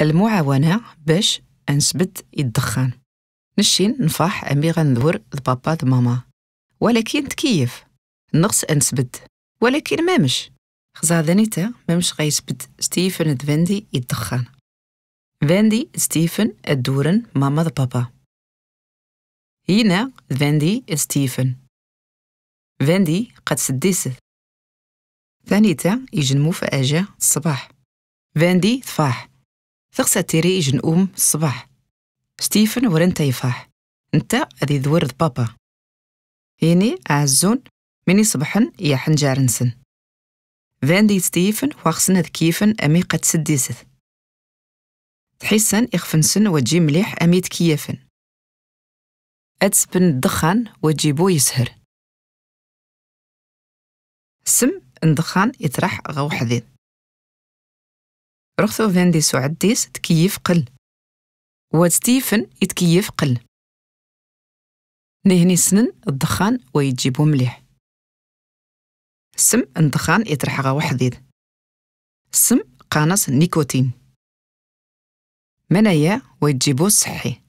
المعاونة باش أنسبت الدخان نشين نفاح أمي غندور لبابا ماما ولكن تكيف نقص أنسبت ولكن مامش خزا دانيتا مامش غيسبت ستيفن دفندي الدخان فاندي ستيفن الدورن ماما بابا هنا فاندي ستيفن فاندي قد سديس ثانيتا يجنمو في أجا الصباح فاندي تفاح ثغسة تيري يجي الصباح ستيفن ورنتا يفاح نتا أذي ذورد بابا هيني أعزون مني صبحن يا حنجارنسن فاندي ستيفن واخسن هذ كيفن أمي قد سديسث تحسن إخفنسن وجي مليح أمي كيفن أتسبن الدخان وجيبو يسهر سم ندخان يطرح غو حذين رخصو فانديس سعديس تكيف قل وستيفن يتكيف قل نهني سنن الدخان ويجيبو مليح السم الدخان يترحغا وحديد السم قانص نيكوتين منايا ويجيبو صحي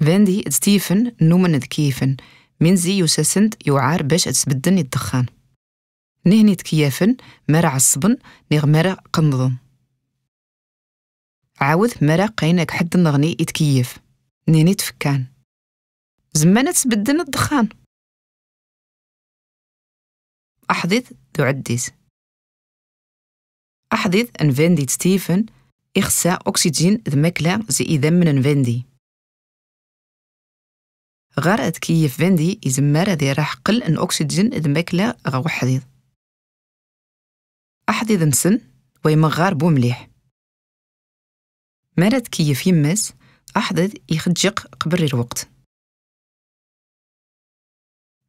فاندي ستيفن نومن ذكيفن من زي يعار باش تسبدن الدخان نهني تكيافن مرا عصبن نيغ مرا قنضن عاود مرا قينك حد نغني يتكيف نهني تفكان زمانة تبدن الدخان أحضيت دو عديت أحضيت أنفندي ستيفن إخسا أكسجين ذمكلا زي إذا من أنفندي غار أتكيف فندي إزمارة دي راح قل أن أكسجين ذمكلا غوحديد أحد ذمسن ويمغار بو مليح مرد كيف يمس أحضد يخجق قبل الوقت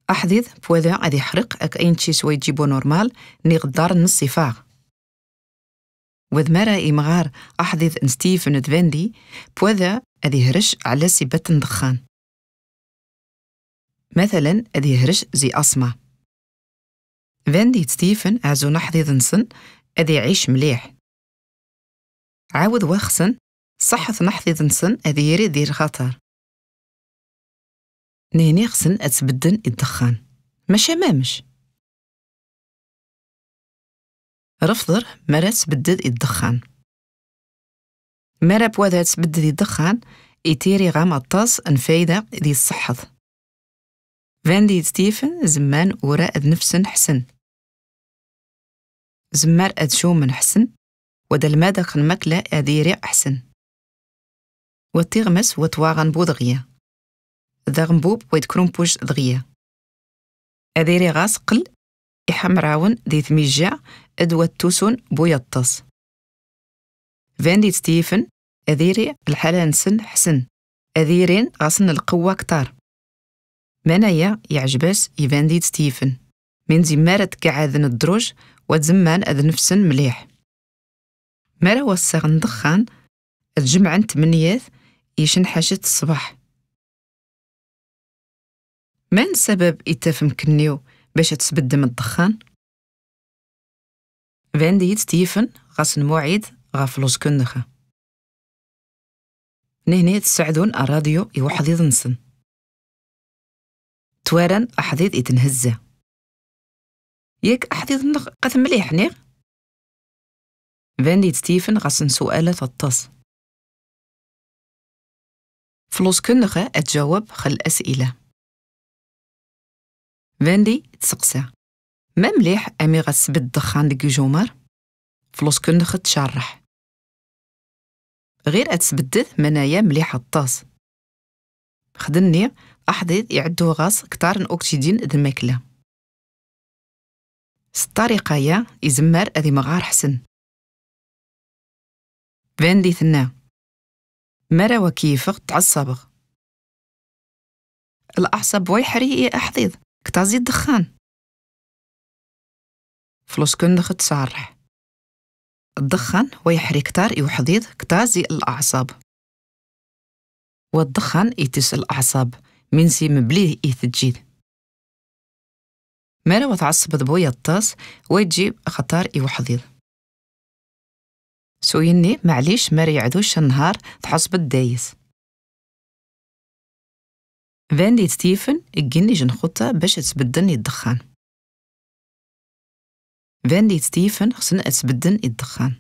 أحضد بوذا أدي حرق أك أين تشي سوي جيبو نورمال نغدار نص فاغ وذ مرة إمغار أحضد نستيف ستيفن دفندي بوذا أدي هرش على سبة دخان مثلا أدي هرش زي أصمة فان ستيفن ستيفن عزونا ذنسن أدي عيش مليح عاود واخسن صحة ذنسن أدي يري دير خطر نيني خسن أتبدن الدخان مش مامش رفضر مرا تبدد الدخان مرا بوادا تبدد الدخان إتيري غام الطاس انفايدة دي الصحة فاندي ستيفن زمان وراء نفسن حسن زمار أدشو من حسن ودا المادة خنمكلة أديري أحسن وطيغمس وطواغن بو دغيا دغنبوب ويدكرون بوش دغيا أديري غاس قل إحمراون دي ثميجة أدوى التوسون بو يطس فاندي ستيفن أديري الحالة نسن حسن أديرين غاسن القوة كتار منايا يعجبس إيفاندي ستيفن من زمارة كعاذن الدروج وتزمان أذ نفس مليح مرا وصيغ ندخان الجمعة تمنيات يشن حاجة الصباح من سبب إتاف مكنيو باش تسبدم الدخان فانديت ستيفن غاس غا غافلوز كندخه نهني تسعدون الراديو يوحديد يضنسن توارن أحديد يتنهزه ياك حفيظ قث مليح نيغ فانديت ستيفن سؤالة سؤالات الطاس كنغة أتجاوب خل أسئلة فاندي تسقسى ما مليح أمي غس بالدخان دي جومر كنغة تشرح غير أتسبدد منايا مليح الطاس خدني أحضيت يعدو غاس كتار أكسجين الماكله ستارقة يا إزمار أذي مغار حسن دي ثنا مرا وكيفغ تعصبغ الأعصاب واي إي أحضيض كتازي الدخان فلوس كندخ تصارح الدخان ويحري كتار يوحضيض كتازي الأعصاب والدخان يتس الأعصاب من سي مبليه إي تجيد مرة وتعصبت بويا الطاس وتجيب خطار إيوا حضيض سويني معليش مرة يعدوش النهار تحصب الدايس فاندي ستيفن اجيني جن خطة باش تبدلني الدخان فاندي ستيفن خصنا تبدلني الدخان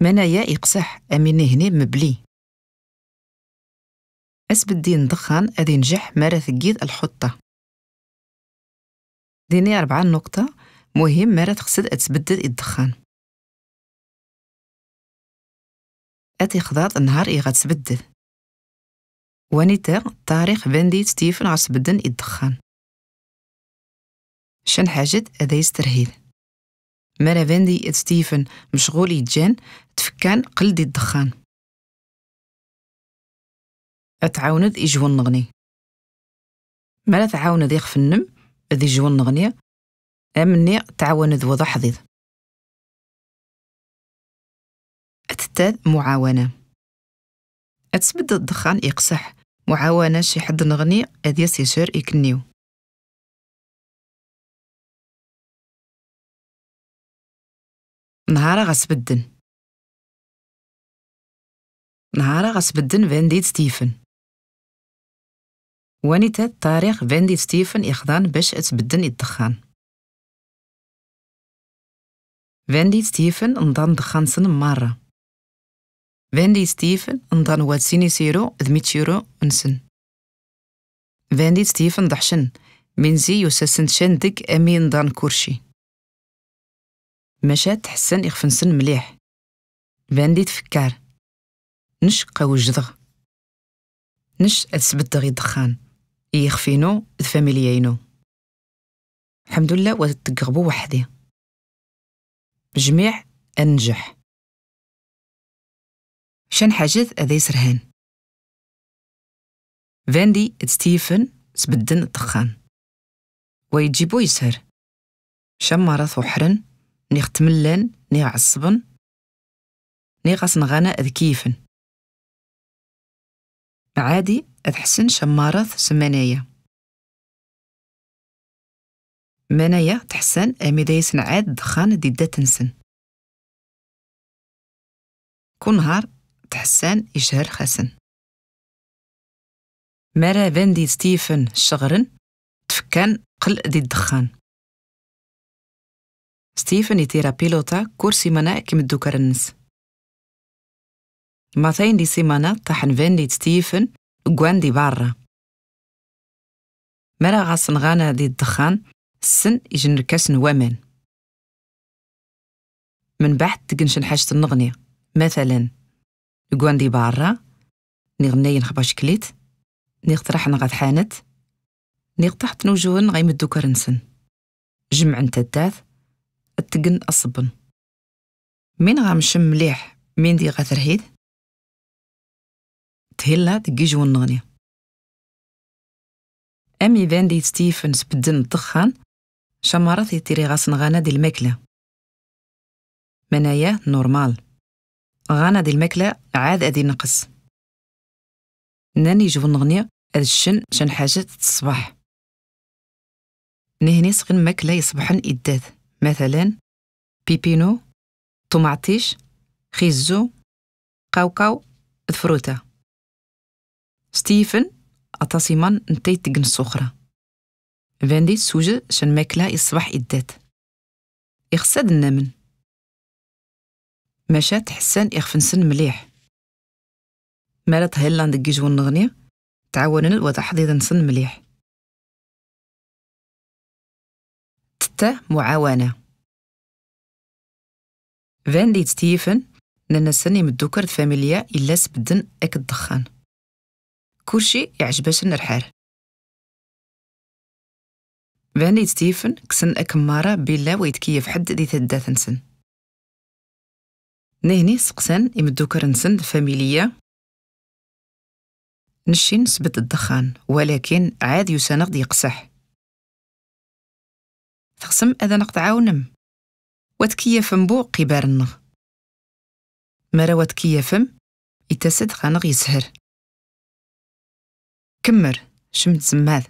منايا يقصح أميني هني مبلي اسبدين الدخان أدي نجح مرة ثقيد الحطة ديني أربعة نقطة مهم مرة تقصد أتبدل الدخان أتي خضات النهار إي غتبدل ونيتا تاريخ بندي ستيفن غتبدل الدخان شن حاجة هذا يسترهيل مرة بندي ستيفن مشغول يتجان تفكان قلد الدخان أتعاوند إجوان نغني مرة تعاوند يخفنم ذي جون نغني أمني تعاون ذو ذو حضيض أتتاد معاونة أتسبد الدخان إقصح معاونة شي حد نغني أذي سيشير إكنيو نهارا غسبدن نهارا غسبدن فين ديت ستيفن وانيتا تاريخ فيندي ستيفن يخضان باش اتبدن الدخان فيندي ستيفن انضان دخان سن مارة فيندي ستيفن واد سيني سيرو دميتيرو انسن فيندي ستيفن من منزي يوسسن شندك امي نضان كورشي مشات تحسن يخفنسن مليح فيندي تفكر نش قوجدغ نش أتسبت الدخان دخان يخفينو الفاميليينو الحمد لله وتتقربو وحدي جميع أنجح شن حاجز أذي سرهان فاندي ستيفن سبدن الدخان ويجيبو يسهر مرض وحرن ني ختملان نيغاس عصبن نغانا اذكيفن عادي تحسن شمارة سمانية منايا تحسن أميدا عاد دخان ديدا تنسن كل نهار تحسن يشهر خسن مرا فاندي ستيفن شغرن تفكان قل دي الدخان ستيفن يتيرا بيلوتا كورسي منا كيمدو كرنس Matein die Simanata han vendit Stephen gwandi barra. مرا غاس نغانا دي الدخان السن يجن نركس نوامان من بعد تقنش نحاجة النغنية مثلا قواندي بارا نغني نخباش كليت نغطرح نغاد حانت نغطحت نوجون غيمدو كرنسن جمع نتداث التقن الصبن من غامشم مليح من دي غاثرهيد تهلا جو نغني أمي فاندي ستيفن سبدن الدخان شمرات يتيري غاسن غانا دي الماكلة منايا نورمال غانا دي الماكلة عاد أدي نقص ناني جون نغني الشن شن حاجة الصباح نهني سغن ماكلة يصبحن إداد مثلا بيبينو طماطيش خيزو قاوقاو الفروتة ستيفن سيمان نتاي تقن الصخرة فاندي سوجة شن ماكلة يصبح إدات إخساد النمن مشات حسان إخفنسن مليح مالت هيلاند جيجون النغنية تعاونن الوضع وتحضيض نسن مليح تتا معاونة فاندي ستيفن ننسن يمدوكر فاميليا إلا سبدن أك الدخان كلشي يعجباش نرحال فاني ستيفن كسن أكمارة بلا ويتكيف حد دي تدا نسن نهني سقسان يمدو كرنسن فاميليا نشي نسبت الدخان ولكن عاد يسانا غد يقصح تقسم أذا واتكيا فم بو قبار النغ مرا فم يتسد خانغ يسهر كمر شمت زماذ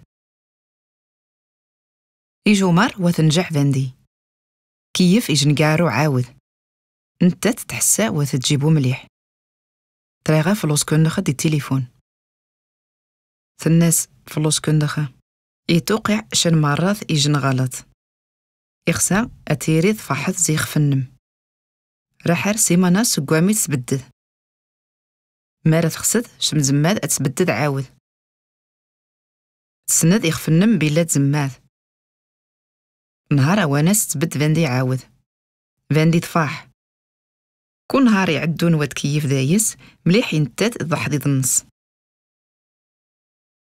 إيجو مر وثنجع فندي كيف إجنقارو عاود نتا تتحسى وتتجيبو مليح تريغا فلوس كندخة دي التليفون ثناس فلوس كندخة يتوقع شن مرات إجن غلط إخسا أتيريد فحط زيخ فنم رحر سيمانا سقوامي تسبدد مارث تخسد شمزماد أتسبدد عاود تسند يخفنم بلا تزمات نهار وانس تبد فاندي عاود فاندي طفاح كل نهار يعدو نواد كيف دايس مليح ينتات ضحضي النص